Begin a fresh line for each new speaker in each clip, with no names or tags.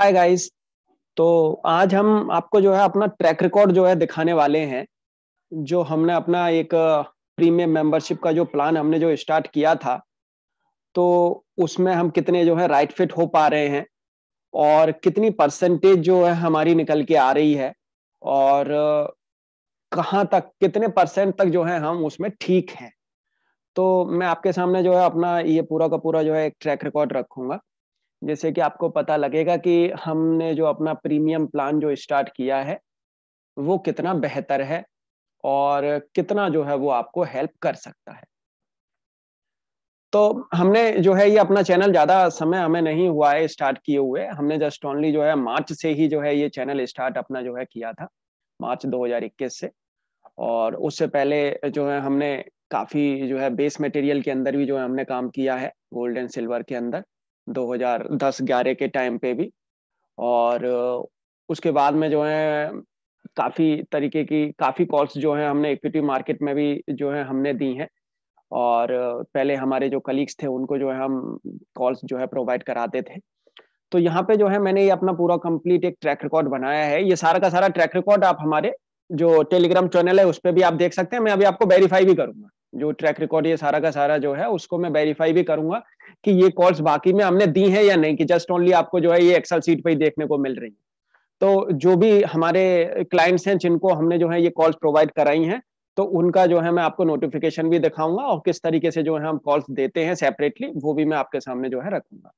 hi guys तो आज हम आपको जो है अपना ट्रैक रिकॉर्ड जो है दिखाने वाले हैं जो हमने अपना एक प्रीमियम मेंबरशिप का जो प्लान हमने जो स्टार्ट किया था तो उसमें हम कितने जो है राइट फिट हो पा रहे हैं और कितनी परसेंटेज जो है हमारी निकल के आ रही है और कहाँ तक कितने परसेंट तक जो है हम उसमें ठीक हैं तो मैं आपके सामने जो है अपना ये पूरा का पूरा जो है एक ट्रैक रिकॉर्ड रखूंगा जैसे कि आपको पता लगेगा कि हमने जो अपना प्रीमियम प्लान जो स्टार्ट किया है वो कितना बेहतर है और कितना जो है वो आपको हेल्प कर सकता है तो हमने जो है ये अपना चैनल ज़्यादा समय हमें नहीं हुआ है स्टार्ट किए हुए हमने जस्ट ओनली जो है मार्च से ही जो है ये चैनल स्टार्ट अपना जो है किया था मार्च 2021 से और उससे पहले जो है हमने काफ़ी जो है बेस मटेरियल के अंदर भी जो है हमने काम किया है गोल्ड एंड सिल्वर के अंदर 2010-11 के टाइम पे भी और उसके बाद में जो है काफ़ी तरीके की काफ़ी कॉल्स जो है हमने इक्विटी मार्केट में भी जो है हमने दी हैं और पहले हमारे जो कलीग्स थे उनको जो है हम कॉल्स जो है प्रोवाइड कराते थे तो यहाँ पे जो है मैंने ये अपना पूरा कंप्लीट एक ट्रैक रिकॉर्ड बनाया है ये सारा का सारा ट्रैक रिकॉर्ड आप हमारे जो टेलीग्राम चैनल है उस पर भी आप देख सकते हैं मैं अभी आपको वेरीफाई भी करूंगा जो ट्रैक रिकॉर्ड ये सारा का सारा जो है उसको मैं वेरीफाई भी करूंगा कि ये कॉल्स बाकी में हमने दी हैं या नहीं कि जस्ट ओनली आपको जो है ये एक्सल सीट पे ही देखने को मिल रही है तो जो भी हमारे क्लाइंट्स हैं जिनको हमने जो है ये कॉल्स प्रोवाइड कराई हैं तो उनका जो है मैं आपको नोटिफिकेशन भी दिखाऊंगा और किस तरीके से जो है हम कॉल्स देते हैं सेपरेटली वो भी मैं आपके सामने जो है रखूंगा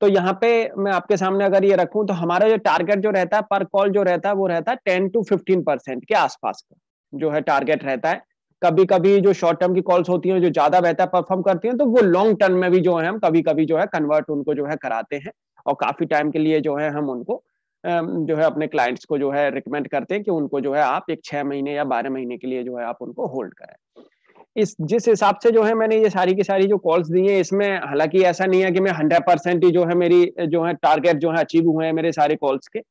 तो यहाँ पे मैं आपके सामने अगर ये रखूं तो हमारा जो टारगेट जो रहता है पर कॉल जो रहता है वो रहता है टेन टू फिफ्टीन परसेंट के आसपास का जो है टारगेट रहता है कभी कभी जो शॉर्ट टर्म की कॉल्स होती हैं जो ज्यादा बेहतर परफॉर्म करती हैं तो वो लॉन्ग टर्म में भी जो है हम कभी कभी जो है कन्वर्ट उनको जो है कराते हैं और काफी टाइम के लिए जो है हम उनको जो है अपने क्लाइंट्स को जो है रिकमेंड करते हैं कि उनको जो है आप एक छह महीने या बारह महीने के लिए जो है आप उनको होल्ड करें इस जिस हिसाब से जो है मैंने ये सारी की सारी जो कॉल्स दी है इसमें हालांकि ऐसा नहीं है कि मैं हंड्रेड परसेंट ही जो है मेरी जो है टारगेट जो है अचीव हुए हैं मेरे सारे कॉल्स के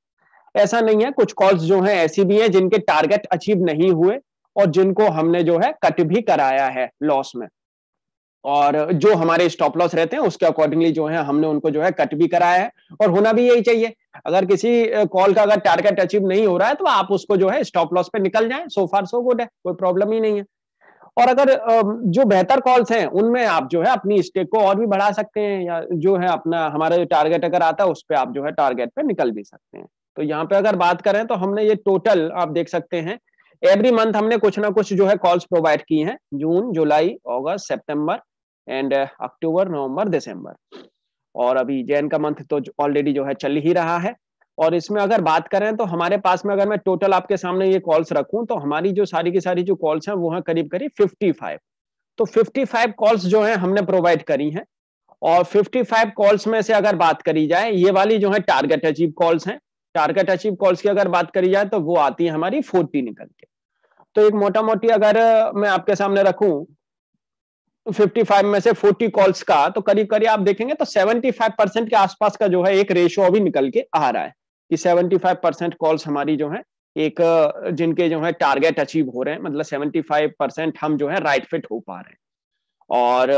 ऐसा नहीं है कुछ कॉल्स जो है ऐसी भी हैं जिनके टारगेट अचीव नहीं हुए और जिनको हमने जो है कट भी कराया है लॉस में और जो हमारे स्टॉप लॉस रहते हैं उसके अकॉर्डिंगली जो है हमने उनको जो है कट भी कराया है और होना भी यही चाहिए अगर किसी कॉल का अगर टारगेट अचीव नहीं हो रहा है तो आप उसको जो है स्टॉप लॉस पे निकल जाए सो फार सो गुड है कोई प्रॉब्लम ही नहीं है और अगर जो बेहतर कॉल्स हैं उनमें आप जो है अपनी स्टेक को और भी बढ़ा सकते हैं या जो है अपना हमारा जो टारगेट अगर आता है उस पर आप जो है टारगेट पे निकल भी सकते हैं तो यहाँ पे अगर बात करें तो हमने ये टोटल आप देख सकते हैं एवरी मंथ हमने कुछ ना कुछ जो है कॉल्स प्रोवाइड की हैं जून जुलाई अगस्त सितंबर एंड अक्टूबर नवंबर दिसंबर और अभी जैन का मंथ तो ऑलरेडी जो है चल ही रहा है और इसमें अगर बात करें तो हमारे पास में अगर मैं टोटल आपके सामने ये कॉल्स रखूं तो हमारी जो सारी की सारी जो कॉल्स हैं वो है करीब करीब फिफ्टी तो फिफ्टी कॉल्स जो है हमने प्रोवाइड करी है और 55 कॉल्स में से अगर बात करी जाए ये वाली जो है टारगेट अचीव कॉल्स हैं टारगेट अचीव कॉल्स की अगर बात करी जाए तो वो आती है हमारी फोर्टी निकल के तो एक मोटा मोटी अगर मैं आपके सामने रखूं 55 में से 40 कॉल्स का तो करीब करीब आप देखेंगे तो 75 परसेंट के आसपास का जो है एक रेशो अभी निकल के आ रहा है कि 75 परसेंट कॉल्स हमारी जो है एक जिनके जो है टारगेट अचीव हो रहे हैं मतलब 75 परसेंट हम जो है राइट फिट हो पा रहे हैं और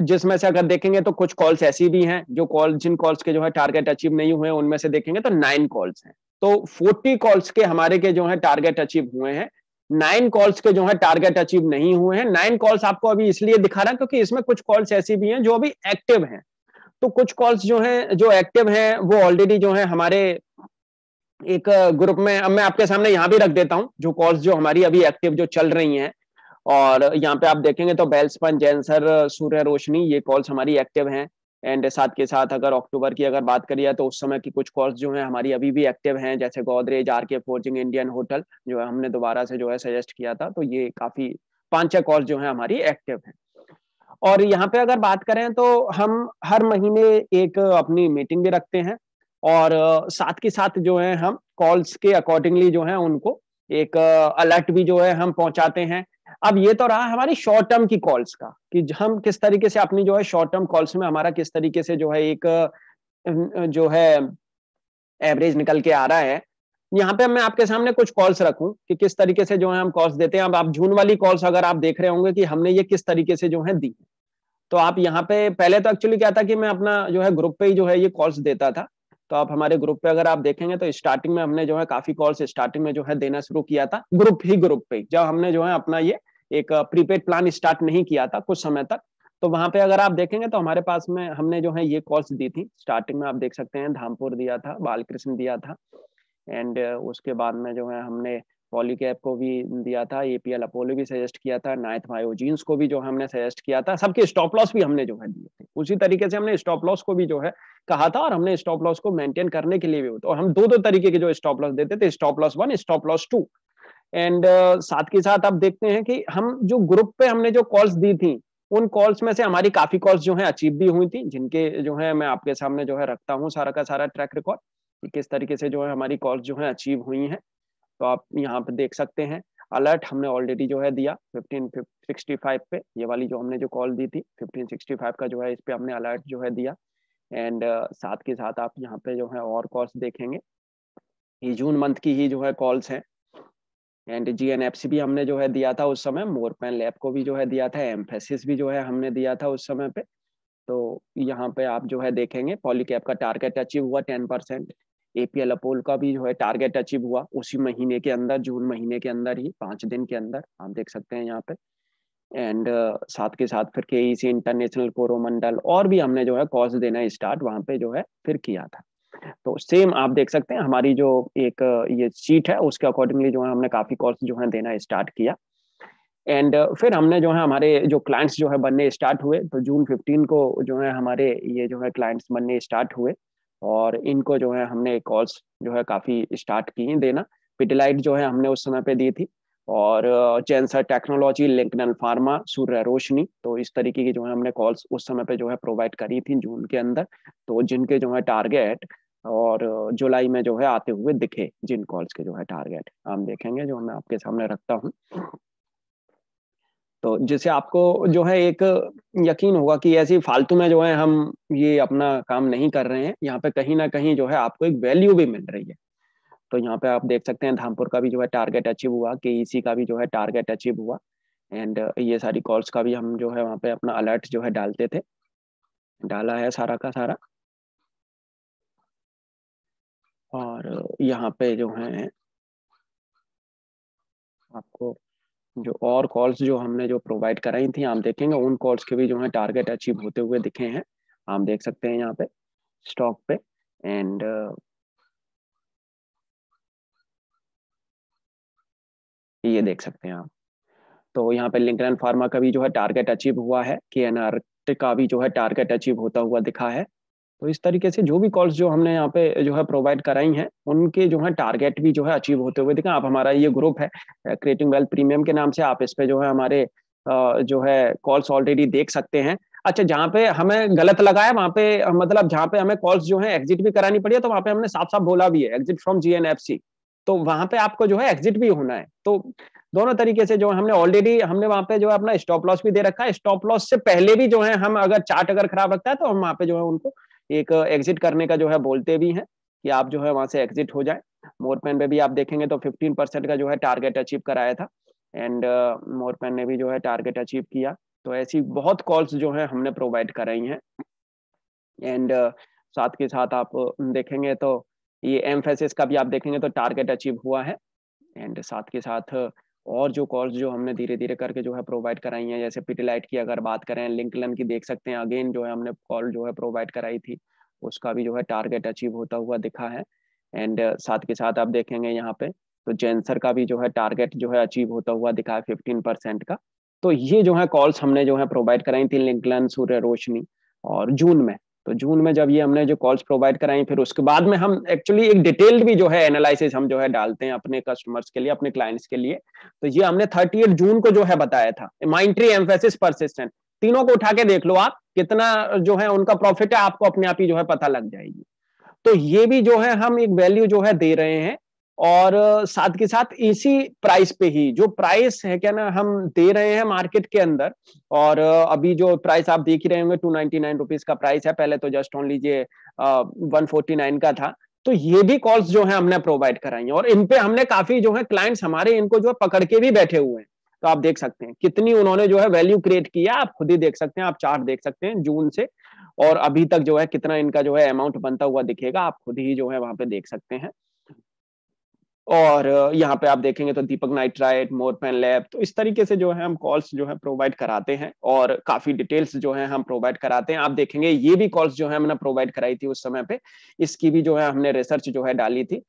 जिसमें से अगर देखेंगे तो कुछ कॉल्स ऐसी भी हैं जो कॉल जिन कॉल्स के जो है टारगेट अचीव नहीं हुए उनमें से देखेंगे तो नाइन कॉल्स हैं तो फोर्टी कॉल्स के हमारे के जो है टारगेट अचीव हुए हैं नाइन कॉल्स के जो है टारगेट अचीव नहीं हुए हैं नाइन कॉल्स आपको अभी इसलिए दिखा रहा है क्योंकि इसमें कुछ कॉल्स ऐसी भी हैं जो अभी एक्टिव हैं तो कुछ कॉल्स जो हैं जो एक्टिव हैं वो ऑलरेडी जो है हमारे एक ग्रुप में अब मैं आपके सामने यहाँ भी रख देता हूँ जो कॉल्स जो हमारी अभी एक्टिव जो चल रही हैं और यहाँ पे आप देखेंगे तो बेल्सपन जेंसर सूर्य रोशनी ये कॉल्स हमारी एक्टिव हैं एंड साथ के साथ अगर अक्टूबर की अगर बात करिए तो उस समय की कुछ कॉल्स जो हैं हमारी अभी भी एक्टिव हैं जैसे Godrej R K forging Indian hotel जो है हमने दोबारा से जो है सजेस्ट किया था तो ये काफ़ी पाँच छः कॉल्स जो है हमारी एक्टिव है और यहाँ पे अगर बात करें तो हम हर महीने एक अपनी मीटिंग भी रखते हैं और साथ के साथ जो है हम कॉल्स के अकॉर्डिंगली जो है उनको एक अलर्ट भी जो है हम पहुंचाते हैं अब ये तो रहा हमारी शॉर्ट टर्म की कॉल्स का कि हम किस तरीके से अपनी जो है शॉर्ट टर्म कॉल्स में हमारा किस तरीके से जो है एक जो है एवरेज निकल के आ रहा है यहाँ पे मैं आपके सामने कुछ कॉल्स रखूं कि किस तरीके से जो है हम कॉल्स देते हैं अब आप जून वाली कॉल्स अगर आप देख रहे होंगे कि हमने ये किस तरीके से जो है दी तो आप यहाँ पे पहले तो एक्चुअली क्या था कि मैं अपना जो है ग्रुप पे ही जो है ये कॉल्स देता था तो आप हमारे ग्रुप पे अगर आप देखेंगे तो स्टार्टिंग में हमने जो है काफी कॉल्स स्टार्टिंग में जो है देना शुरू किया था ग्रुप ही ग्रुप पे जब हमने जो है अपना ये एक प्रीपेड प्लान स्टार्ट नहीं किया था कुछ समय तक तो वहां पे अगर आप देखेंगे तो हमारे पास में हमने जो है ये कॉल्स दी थी स्टार्टिंग में आप देख सकते हैं धामपुर दिया था बालकृष्ण दिया था एंड उसके बाद में जो है हमने पॉलीकैप को भी दिया था एपीएल अपोलो भी सजेस्ट किया था नाइथ मायोजीन्स को भी जो हमने सजेस्ट किया था सबके स्टॉप लॉस भी हमने जो है दिए थे उसी तरीके से हमने स्टॉप लॉस को भी जो है कहा था और हमने स्टॉप लॉस को मेंटेन करने के लिए भी और हम दो दो तरीके के जो स्टॉप लॉस देते थे stop loss one stop loss two and साथ के साथ आप देखते हैं कि हम जो ग्रुप पे हमने जो कॉल्स दी थी उन कॉल्स में से हमारी काफी कॉल्स जो है अचीव भी हुई थी जिनके जो है मैं आपके सामने जो है रखता हूँ सारा का सारा ट्रैक रिकॉर्ड किस तरीके से जो है हमारी कॉल्स जो है अचीव हुई है तो आप यहाँ पे देख सकते हैं अलर्ट हमने ऑलरेडी जो है दिया 1565 पे ये वाली जो हमने जो कॉल दी थी 1565 का जो है इस पे हमने अलर्ट जो है दिया एंड uh, साथ के साथ आप यहाँ पे जो है और कॉल्स देखेंगे ये जून मंथ की ही जो है कॉल्स हैं and G N F C भी हमने जो है दिया था उस समय मोरपेन लैब को भी जो है दिया था एम्फेसिस भी जो है हमने दिया था उस समय पे तो यहाँ पे आप जो है देखेंगे पॉलीकैप का टारगेट अचीव हुआ टेन परसेंट एपीएल अपोल का भी जो है टारगेट अचीव हुआ उसी महीने के अंदर जून महीने के अंदर ही पांच दिन के अंदर आप देख सकते हैं यहाँ पे एंड uh, साथ के साथ फिर के इंटरनेशनल कोरोमंडल और भी हमने जो है कॉज देना स्टार्ट वहाँ पे जो है फिर किया था तो सेम आप देख सकते हैं हमारी जो एक uh, ये सीट है उसके अकॉर्डिंगली जो है हमने काफ़ी कॉस्ट जो है देना स्टार्ट किया एंड uh, फिर हमने जो है हमारे जो क्लाइंट्स जो है बनने स्टार्ट हुए तो जून 15 को जो है हमारे ये जो है क्लाइंट्स बनने स्टार्ट हुए और इनको जो है हमने कॉल्स जो है काफ़ी स्टार्ट की देना पिटेलाइट जो है हमने उस समय पे दी थी और Zensar technology Lincoln pharma Surya Roshni तो इस तरीके की जो है हमने कॉल्स उस समय पे जो है प्रोवाइड करी थी जून के अंदर तो जिनके जो है टारगेट और जुलाई में जो है आते हुए दिखे जिन कॉल्स के जो है टारगेट हम देखेंगे जो मैं आपके सामने रखता हूँ तो जिससे आपको जो है एक यकीन होगा कि ऐसी फालतू में जो है हम ये अपना काम नहीं कर रहे हैं यहाँ पे कहीं ना कहीं जो है आपको एक वैल्यू भी मिल रही है तो यहाँ पे आप देख सकते हैं धामपुर का भी जो है टारगेट अचीव हुआ के e का भी जो है टारगेट अचीव हुआ एंड ये सारी कॉल्स का भी हम जो है वहाँ पे अपना अलर्ट जो है डालते थे डाला है सारा का सारा और यहाँ पे जो है आपको जो और कॉल्स जो हमने जो प्रोवाइड कराई थी आप देखेंगे उन कॉल्स के भी जो है टारगेट अचीव होते हुए दिखे हैं आप देख सकते हैं यहाँ पे स्टॉक पे एंड uh, ये देख सकते हैं आप तो यहाँ पे लिंकन फार्मा का भी जो है टारगेट अचीव हुआ है के एनआर का भी जो है टारगेट अचीव होता हुआ दिखा है तो इस तरीके से जो भी कॉल्स जो हमने यहाँ पे जो है प्रोवाइड कराई हैं उनके जो है टारगेट भी जो है अचीव होते हुए देखें आप हमारा ये ग्रुप है क्रिएटिंग वेल्थ प्रीमियम के नाम से आप इस पे जो है हमारे जो है कॉल्स ऑलरेडी देख सकते हैं अच्छा जहाँ पे हमें गलत लगा है वहाँ पे मतलब जहाँ पे हमें कॉल्स जो है एग्जिट भी करानी पड़ी है तो वहाँ पे हमने साफ साफ बोला भी है एग्जिट फ्रॉम जी तो वहाँ पे आपको जो है एग्जिट भी होना है तो दोनों तरीके से जो हमने ऑलरेडी हमने वहाँ पे जो है अपना स्टॉप लॉस भी दे रखा है स्टॉप लॉस से पहले भी जो है हम अगर चार्ट अगर खराब रखता है तो हम वहाँ पे जो है उनको एक एग्जिट करने का जो है बोलते भी हैं कि आप जो है वहां से एग्जिट हो जाए मोरपेन में भी आप देखेंगे तो 15 परसेंट का जो है टारगेट अचीव कराया था एंड मोरपेन uh, ने भी जो है टारगेट अचीव किया तो ऐसी बहुत कॉल्स जो है हमने प्रोवाइड कराई हैं एंड uh, साथ के साथ आप uh, देखेंगे तो ये एम्फेसिस का भी आप देखेंगे तो टारगेट अचीव हुआ है एंड साथ के साथ और जो कॉल्स जो हमने धीरे धीरे करके जो है प्रोवाइड कराई हैं जैसे पिटेलाइट की अगर बात करें लिंकलन की देख सकते हैं अगेन जो है हमने कॉल जो है प्रोवाइड कराई थी उसका भी जो है टारगेट अचीव होता हुआ दिखा है एंड साथ के साथ आप देखेंगे यहाँ पे तो जेंसर का भी जो है टारगेट जो है अचीव होता हुआ दिखा है फिफ्टीन परसेंट का तो ये जो है कॉल्स हमने जो है प्रोवाइड कराई थी लिंकलन सूर्य रोशनी और जून में तो जून में जब ये हमने जो कॉल्स प्रोवाइड कराई फिर उसके बाद में हम एक्चुअली एक डिटेल्ड भी जो है एनालिसिस हम जो है डालते हैं अपने कस्टमर्स के लिए अपने क्लाइंट्स के लिए तो ये हमने थर्टी जून को जो है बताया था माइंट्री एम्फेसिस परसिस्टेंट तीनों को उठा के देख लो आप कितना जो है उनका प्रॉफिट है आपको अपने आप ही जो है पता लग जाएगी तो ये भी जो है हम एक वैल्यू जो है दे रहे हैं और साथ के साथ इसी प्राइस पे ही जो प्राइस है क्या ना हम दे रहे हैं मार्केट के अंदर और अभी जो प्राइस आप देख ही रहे होंगे टू नाइनटी नाइन रुपीज का प्राइस है पहले तो जस्ट ओनली ये वन फोर्टी नाइन का था तो ये भी कॉल्स जो है हमने प्रोवाइड कराई और इन पे हमने काफी जो है क्लाइंट्स हमारे इनको जो है पकड़ के भी बैठे हुए हैं तो आप देख सकते हैं कितनी उन्होंने जो है वैल्यू क्रिएट किया आप खुद ही देख सकते हैं आप चार्ट देख सकते हैं जून से और अभी तक जो है कितना इनका जो है अमाउंट बनता हुआ दिखेगा आप खुद ही जो है वहां पे देख सकते हैं और यहाँ पे आप देखेंगे तो दीपक नाइट्राइट मोरपेन लैब तो इस तरीके से जो है हम कॉल्स जो है प्रोवाइड कराते हैं और काफी डिटेल्स जो है हम प्रोवाइड कराते हैं आप देखेंगे ये भी कॉल्स जो है हमने प्रोवाइड कराई थी उस समय पे इसकी भी जो है हमने रिसर्च जो है डाली थी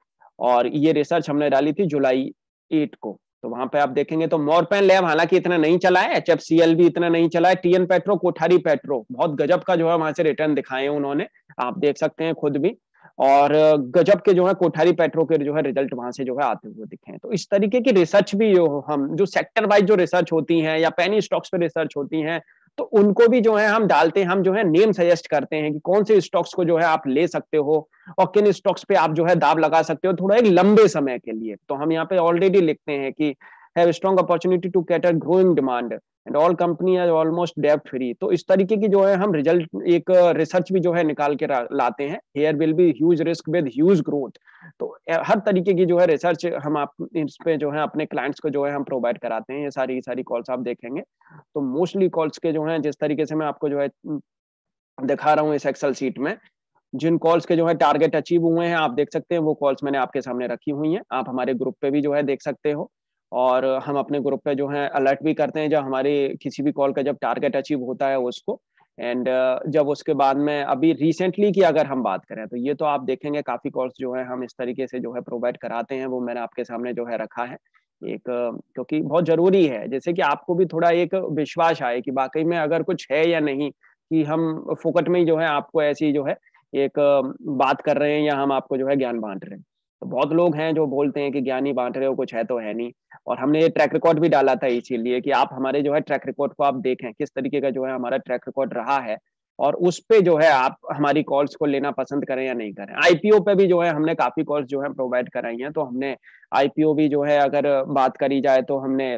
और ये रिसर्च हमने डाली थी जुलाई एट को तो वहां पे आप देखेंगे तो मोरपेन लैब हालांकि इतना नहीं चला है एच एफ सी एल भी इतना नहीं चला है टीएन पेट्रो कोठारी पेट्रो बहुत गजब का जो है वहां से रिटर्न दिखाए उन्होंने आप देख सकते हैं खुद भी और गजब के जो है कोठारी पेट्रो के जो है रिजल्ट वहां से जो है आते हुए दिखे हैं तो इस तरीके की रिसर्च भी जो हम जो सेक्टर वाइज जो रिसर्च होती है या पेनी स्टॉक्स पे रिसर्च होती है तो उनको भी जो है हम डालते हैं हम जो है नेम सजेस्ट करते हैं कि कौन से स्टॉक्स को जो है आप ले सकते हो और किन स्टॉक्स पे आप जो है दाब लगा सकते हो थोड़ा एक लंबे समय के लिए तो हम यहाँ पे ऑलरेडी लिखते हैं कि a strong opportunity to cater growing demand and all company are almost debt free to is tarike ki जो है hum result ek research bhi jo hai nikal ke laate hain here will be huge risk with huge growth to har tarike ki jo hai research hum aap is pe jo hai apne clients ko jo hai hum provide karate hain ye sari sari calls aap dekhenge to mostly calls ke jo hai जिस तरीके से main aapko जो है dikha raha hu is excel sheet mein जिन calls के जो है target achieve हुए हैं आप देख सकते हैं वो कॉल्स मैंने आपके सामने रखी हुई हैं आप हमारे ग्रुप पे भी जो है देख सकते हो और हम अपने ग्रुप पे जो है अलर्ट भी करते हैं जब हमारे किसी भी कॉल का जब टारगेट अचीव होता है उसको एंड uh, जब उसके बाद में अभी रिसेंटली की अगर हम बात करें तो ये तो आप देखेंगे काफ़ी कॉल्स जो है हम इस तरीके से जो है प्रोवाइड कराते हैं वो मैंने आपके सामने जो है रखा है एक क्योंकि बहुत ज़रूरी है जैसे कि आपको भी थोड़ा एक विश्वास आए कि वाकई में अगर कुछ है या नहीं कि हम फोकट में ही जो है आपको ऐसी जो है एक बात कर रहे हैं या हम आपको जो है ज्ञान बांट रहे हैं तो बहुत लोग हैं जो बोलते हैं कि ज्ञानी बांट रहे हो कुछ है तो है नहीं और हमने ये ट्रैक रिकॉर्ड भी डाला था इसीलिए कि आप हमारे जो है ट्रैक रिकॉर्ड को आप देखें किस तरीके का जो है हमारा ट्रैक रिकॉर्ड रहा है और उस पे जो है आप हमारी कॉल्स को लेना पसंद करें या नहीं करें आईपीओ पे भी जो है हमने काफी कॉल्स जो है प्रोवाइड कराई हैं तो हमने आईपीओ भी जो है अगर बात करी जाए तो हमने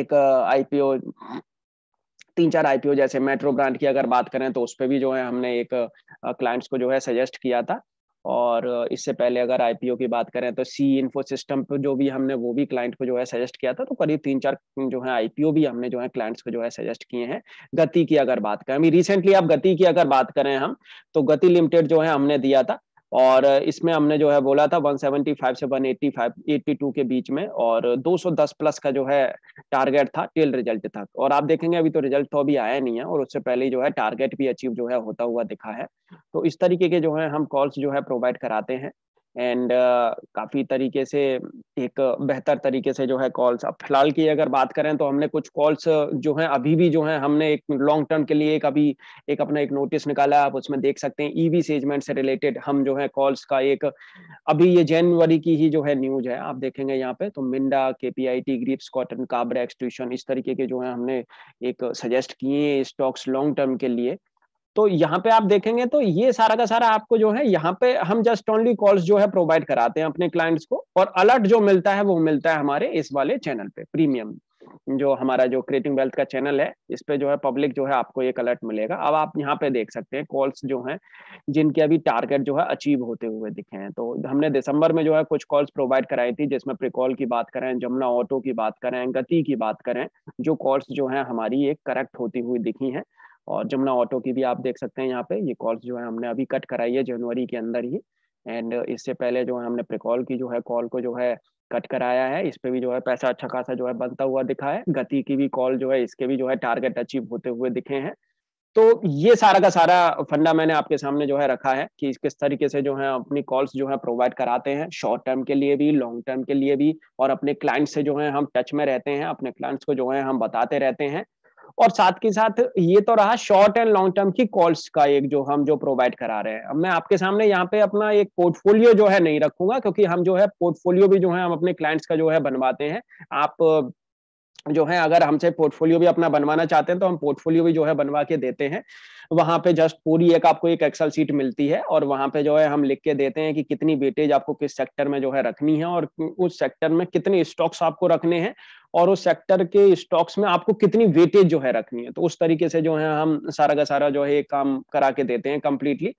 एक आईपीओ तीन चार आईपीओ जैसे मेट्रो ब्रांड की अगर बात करें तो उस पर भी जो है हमने एक क्लाइंट्स को जो है सजेस्ट किया था और इससे पहले अगर आईपीओ की बात करें तो सी इन्फो सिस्टम पर जो भी हमने वो भी क्लाइंट को जो है सजेस्ट किया था तो करीब तीन चार जो है आईपीओ भी हमने जो है क्लाइंट्स को जो है सजेस्ट किए हैं गति की अगर बात करें अभी रिसेंटली आप गति की अगर बात करें हम तो गति लिमिटेड जो है हमने दिया था और इसमें हमने जो है बोला था 175 से 185 82 के बीच में और 210 प्लस का जो है टारगेट था टेल रिजल्ट था और आप देखेंगे अभी तो रिजल्ट तो अभी आया नहीं है और उससे पहले जो है टारगेट भी अचीव जो है होता हुआ दिखा है तो इस तरीके के जो है हम कॉल्स जो है प्रोवाइड कराते हैं एंड uh, काफी तरीके से एक बेहतर तरीके से जो है कॉल्स अब फिलहाल की अगर बात करें तो हमने कुछ कॉल्स uh, जो है अभी भी जो है हमने एक लॉन्ग टर्म के लिए एक अभी एक अपना एक नोटिस निकाला आप उसमें देख सकते हैं ईवी e सेजमेंट से रिलेटेड हम जो है कॉल्स का एक अभी ये जनवरी की ही जो है न्यूज है आप देखेंगे यहाँ पे तो Minda K P I T Greaves Cotton Kabra extrusion इस तरीके के जो है हमने एक सजेस्ट किए स्टॉक्स लॉन्ग टर्म के लिए तो यहाँ पे आप देखेंगे तो ये सारा का सारा आपको जो है यहाँ पे हम जस्ट ओनली कॉल्स जो है प्रोवाइड कराते हैं अपने क्लाइंट्स को और अलर्ट जो मिलता है वो मिलता है हमारे इस वाले चैनल पे प्रीमियम जो हमारा जो क्रिएटिंग वेल्थ का चैनल है इस पे जो है पब्लिक जो है आपको एक अलर्ट मिलेगा अब आप यहाँ पे देख सकते हैं कॉल्स जो हैं जिनके अभी टारगेट जो है अचीव होते हुए दिखे हैं तो हमने दिसंबर में जो है कुछ कॉल्स प्रोवाइड कराई थी जिसमें प्रिकॉल की बात करें जमुना ऑटो की बात करें गति की बात करें जो कॉल्स जो है हमारी एक करेक्ट होती हुई दिखी है और जमुना ऑटो की भी आप देख सकते हैं यहाँ पे ये कॉल्स जो है हमने अभी कट कराई है जनवरी के अंदर ही एंड इससे पहले जो है हमने प्रिकॉल की जो है कॉल को जो है कट कराया है इस पे भी जो है पैसा अच्छा खासा जो है बनता हुआ दिखा है गति की भी कॉल जो है इसके भी जो है टारगेट अचीव होते हुए दिखे हैं तो ये सारा का सारा फंडा मैंने आपके सामने जो है रखा है कि किस तरीके से जो है अपनी कॉल्स जो है प्रोवाइड कराते हैं शॉर्ट टर्म के लिए भी लॉन्ग टर्म के लिए भी और अपने क्लाइंट्स से जो है हम टच में रहते हैं अपने क्लाइंट्स को जो है हम बताते रहते हैं और साथ के साथ ये तो रहा शॉर्ट एंड लॉन्ग टर्म की कॉल्स का एक जो हम जो प्रोवाइड करा रहे हैं मैं आपके सामने यहाँ पे अपना एक पोर्टफोलियो जो है नहीं रखूंगा क्योंकि हम जो है पोर्टफोलियो भी जो है हम अपने क्लाइंट्स का जो है बनवाते हैं आप जो है अगर हमसे पोर्टफोलियो भी अपना बनवाना चाहते हैं तो हम पोर्टफोलियो भी जो है बनवा के देते हैं वहां पे जस्ट पूरी एक आपको एक एक्सेल सीट मिलती है और वहां पे जो है हम लिख के देते हैं कि कितनी वेटेज आपको किस सेक्टर में जो है रखनी है और उस सेक्टर में कितने स्टॉक्स आपको रखने हैं और उस सेक्टर के स्टॉक्स में आपको कितनी वेटेज जो है रखनी है तो उस तरीके से जो है हम सारा का सारा जो है काम करा के देते हैं कंप्लीटली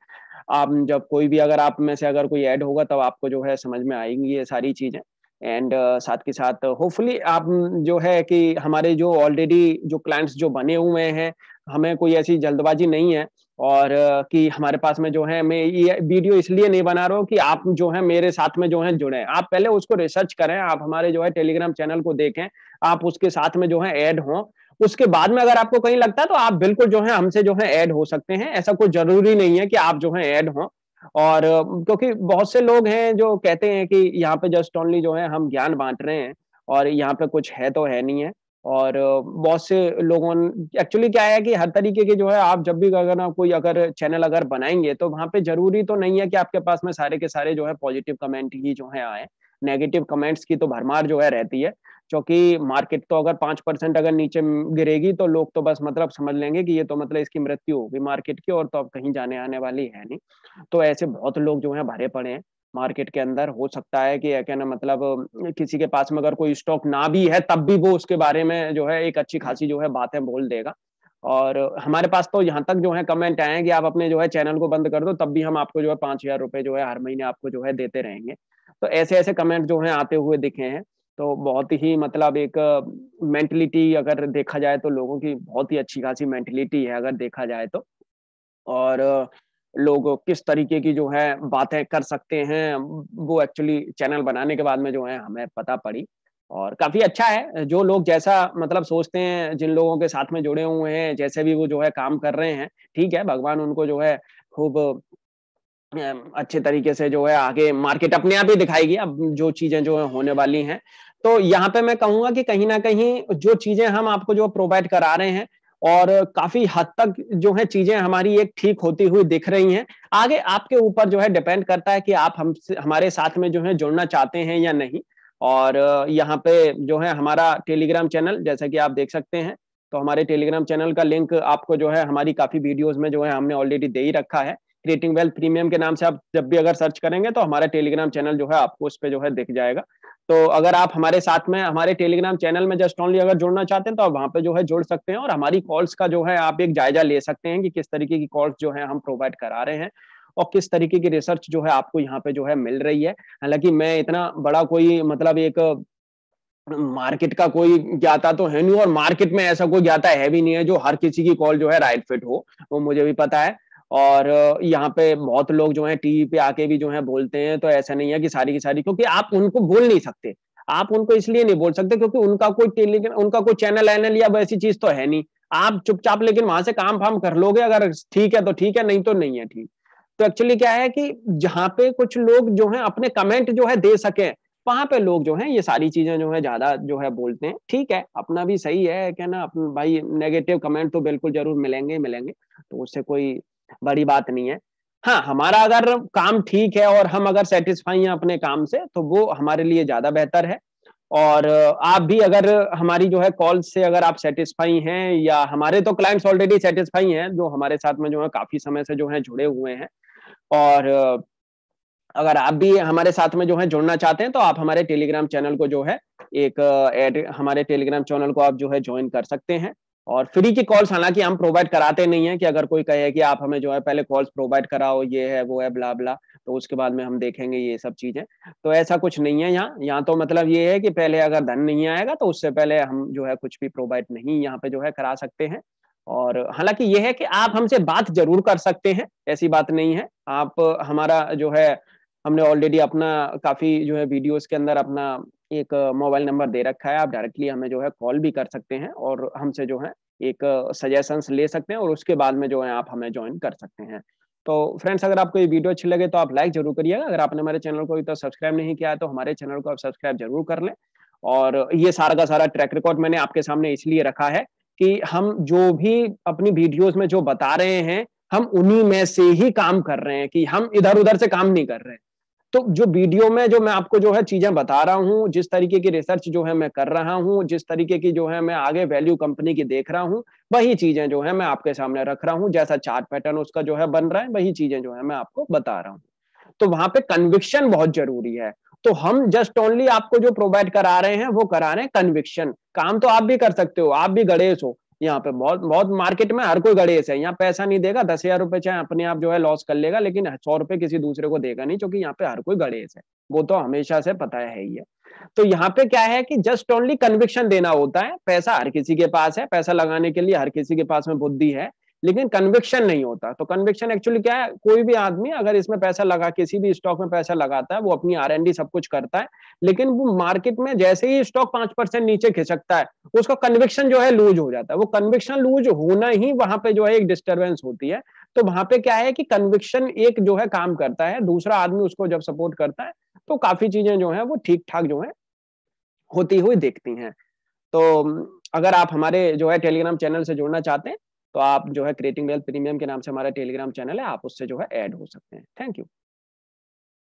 आप जब कोई भी अगर आप में से अगर कोई ऐड होगा तब आपको जो है समझ में आएंगी ये सारी चीजें एंड uh, साथ के साथ होपफुली uh, आप mm, जो है कि हमारे जो ऑलरेडी जो क्लाइंट्स जो बने हुए हैं हमें कोई ऐसी जल्दबाजी नहीं है और uh, कि हमारे पास में जो है मैं ये वीडियो इसलिए नहीं बना रहा हूँ कि आप जो है मेरे साथ में जो है जुड़े आप पहले उसको रिसर्च करें आप हमारे जो है टेलीग्राम चैनल को देखें आप उसके साथ में जो है ऐड हों उसके बाद में अगर आपको कहीं लगता है तो आप बिल्कुल जो है हमसे जो है ऐड हो सकते हैं ऐसा कोई जरूरी नहीं है कि आप जो है ऐड हों और क्योंकि बहुत से लोग हैं जो कहते हैं कि यहाँ पे जस्ट ओनली जो है हम ज्ञान बांट रहे हैं और यहाँ पे कुछ है तो है नहीं है और बहुत से लोगों एक्चुअली क्या है कि हर तरीके के जो है आप जब भी अगर ना कोई अगर चैनल अगर बनाएंगे तो वहां पे जरूरी तो नहीं है कि आपके पास में सारे के सारे जो है पॉजिटिव कमेंट ही जो है आए नेगेटिव कमेंट्स की तो भरमार जो है रहती है क्योंकि मार्केट तो अगर पांच परसेंट अगर नीचे गिरेगी तो लोग तो बस मतलब समझ लेंगे कि ये तो मतलब इसकी मृत्यु होगी मार्केट की और तो अब कहीं जाने आने वाली है नहीं तो ऐसे बहुत लोग जो है भरे पड़े हैं मार्केट के अंदर हो सकता है कि क्या ना मतलब किसी के पास में अगर कोई स्टॉक ना भी है तब भी वो उसके बारे में जो है एक अच्छी खासी जो है बातें बोल देगा और हमारे पास तो यहाँ तक जो है कमेंट आए हैं कि आप अपने जो है चैनल को बंद कर दो तब भी हम आपको जो है पांच हजार रुपए जो है हर महीने आपको जो है देते रहेंगे तो ऐसे ऐसे कमेंट जो है आते हुए दिखे हैं तो बहुत ही मतलब एक मेंटलिटी अगर देखा जाए तो लोगों की बहुत ही अच्छी खासी मेंटलिटी है अगर देखा जाए तो और लोग किस तरीके की जो है बातें कर सकते हैं वो एक्चुअली चैनल बनाने के बाद में जो है हमें पता पड़ी और काफी अच्छा है जो लोग जैसा मतलब सोचते हैं जिन लोगों के साथ में जुड़े हुए हैं जैसे भी वो जो है काम कर रहे हैं ठीक है भगवान उनको जो है खूब अच्छे तरीके से जो है आगे मार्केट अपने आप ही दिखाएगी अब जो चीजें जो है होने वाली हैं तो यहाँ पे मैं कहूंगा कि कहीं ना कहीं जो चीजें हम आपको जो प्रोवाइड करा रहे हैं और काफी हद तक जो है चीजें हमारी एक ठीक होती हुई दिख रही हैं आगे आपके ऊपर जो है डिपेंड करता है कि आप हम हमारे साथ में जो है जुड़ना चाहते हैं या नहीं और यहाँ पे जो है हमारा टेलीग्राम चैनल जैसा कि आप देख सकते हैं तो हमारे टेलीग्राम चैनल का लिंक आपको जो है हमारी काफी वीडियोस में जो है हमने ऑलरेडी दे ही रखा है क्रिएटिंग वेल्थ प्रीमियम के नाम से आप जब भी अगर सर्च करेंगे तो हमारा टेलीग्राम चैनल जो है आपको उस पर जो है दिख जाएगा तो अगर आप हमारे साथ में हमारे टेलीग्राम चैनल में जस्ट ऑनली अगर जुड़ना चाहते हैं तो आप वहाँ पे जो है जुड़ सकते हैं और हमारी कॉल्स का जो है आप एक जायजा ले सकते हैं कि किस तरीके की कॉल्स जो है हम प्रोवाइड करा रहे हैं और किस तरीके की रिसर्च जो है आपको यहाँ पे जो है मिल रही है हालांकि मैं इतना बड़ा कोई मतलब एक मार्केट का कोई ज्ञाता तो है नहीं और मार्केट में ऐसा कोई ज्ञाता है भी नहीं है जो हर किसी की कॉल जो है राइट फिट हो वो मुझे भी पता है और यहाँ पे बहुत लोग जो है टीवी पे आके भी जो है बोलते हैं तो ऐसा नहीं है कि सारी की सारी क्योंकि आप उनको बोल नहीं सकते आप उनको इसलिए नहीं बोल सकते क्योंकि उनका कोई टेलीग्राम उनका कोई चैनल वैनल या वैसी चीज तो है नहीं आप चुपचाप लेकिन वहां से काम फाम कर लोगे अगर ठीक है तो ठीक है नहीं तो नहीं है ठीक तो एक्चुअली क्या है कि जहाँ पे कुछ लोग जो है अपने कमेंट जो है दे सके वहां पे लोग जो है ये सारी चीजें जो है ज्यादा जो है बोलते हैं ठीक है अपना भी सही है क्या ना भाई नेगेटिव कमेंट तो बिल्कुल जरूर मिलेंगे मिलेंगे तो उससे कोई बड़ी बात नहीं है हाँ हमारा अगर काम ठीक है और हम अगर सेटिस्फाई हैं अपने काम से तो वो हमारे लिए ज्यादा बेहतर है और आप भी अगर हमारी जो है कॉल से अगर आप सेटिस्फाई हैं या हमारे तो क्लाइंट्स ऑलरेडी सेटिस्फाई हैं जो हमारे साथ में जो है काफी समय से जो है जुड़े हुए हैं और अगर आप भी हमारे साथ में जो है जुड़ना चाहते हैं तो आप हमारे टेलीग्राम चैनल को जो है एक एड हमारे टेलीग्राम चैनल को आप जो है ज्वाइन कर सकते हैं और फ्री की कॉल्स हालांकि हम प्रोवाइड कराते नहीं है कि अगर कोई कहे कि आप हमें जो है पहले कॉल्स प्रोवाइड कराओ ये है वो है ब्ला ब्ला तो उसके बाद में हम देखेंगे ये सब चीजें तो ऐसा कुछ नहीं है यहाँ यहाँ तो मतलब ये है कि पहले अगर धन नहीं आएगा तो उससे पहले हम जो है कुछ भी प्रोवाइड नहीं यहाँ पे जो है करा सकते हैं और हालांकि ये है कि आप हमसे बात जरूर कर सकते हैं ऐसी बात नहीं है आप हमारा जो है हमने ऑलरेडी अपना काफी जो है वीडियोस के अंदर अपना एक मोबाइल नंबर दे रखा है आप डायरेक्टली हमें जो है कॉल भी कर सकते हैं और हमसे जो है एक सजेशंस ले सकते हैं और उसके बाद में जो है आप हमें ज्वाइन कर सकते हैं तो फ्रेंड्स अगर आपको ये वीडियो अच्छी लगे तो आप लाइक जरूर करिएगा अगर आपने हमारे चैनल को अभी तक तो सब्सक्राइब नहीं किया है तो हमारे चैनल को आप सब्सक्राइब जरूर कर लें और ये सारा का सारा ट्रैक रिकॉर्ड मैंने आपके सामने इसलिए रखा है कि हम जो भी अपनी वीडियोज में जो बता रहे हैं हम उन्हीं में से ही काम कर रहे हैं कि हम इधर उधर से काम नहीं कर रहे हैं तो जो वीडियो में जो मैं आपको जो है चीजें बता रहा हूँ जिस तरीके की रिसर्च जो है मैं कर रहा हूँ जिस तरीके की जो है मैं आगे वैल्यू कंपनी की देख रहा हूँ वही चीजें जो है मैं आपके सामने रख रहा हूँ जैसा चार्ट पैटर्न उसका जो है बन रहा है वही चीजें जो है मैं आपको बता रहा हूँ तो वहां पे कन्विक्शन बहुत जरूरी है तो हम जस्ट ओनली आपको जो प्रोवाइड करा रहे हैं वो करा रहे हैं कन्विक्शन काम तो आप भी कर सकते हो आप भी गणेश हो यहाँ पे बहुत बहुत मार्केट में हर कोई गणेश है यहाँ पैसा नहीं देगा दस हजार रुपए चाहे अपने आप जो है लॉस कर लेगा लेकिन सौ रुपए किसी दूसरे को देगा नहीं क्योंकि यहाँ पे हर कोई गणेश है वो तो हमेशा से पता है ही है तो यहाँ पे क्या है कि जस्ट ओनली कन्विक्शन देना होता है पैसा हर किसी के पास है पैसा लगाने के लिए हर किसी के पास में बुद्धि है लेकिन कन्विक्शन नहीं होता तो कन्विक्शन एक्चुअली क्या है कोई भी आदमी अगर इसमें पैसा लगा किसी भी स्टॉक में पैसा लगाता है वो अपनी आर सब कुछ करता है लेकिन वो मार्केट में जैसे ही स्टॉक पांच परसेंट नीचे खिसकता है उसका कन्विक्शन जो है लूज हो जाता है वो कन्विक्शन लूज होना ही वहां पे जो है एक डिस्टर्बेंस होती है तो वहां पे क्या है कि कन्विक्शन एक जो है काम करता है दूसरा आदमी उसको जब सपोर्ट करता है तो काफी चीजें जो है वो ठीक ठाक जो है होती हुई देखती हैं तो अगर आप हमारे जो है टेलीग्राम चैनल से जुड़ना चाहते हैं तो आप जो है क्रिएटिंग वेल्थ प्रीमियम के नाम से हमारा टेलीग्राम चैनल है आप उससे जो है ऐड हो सकते हैं थैंक यू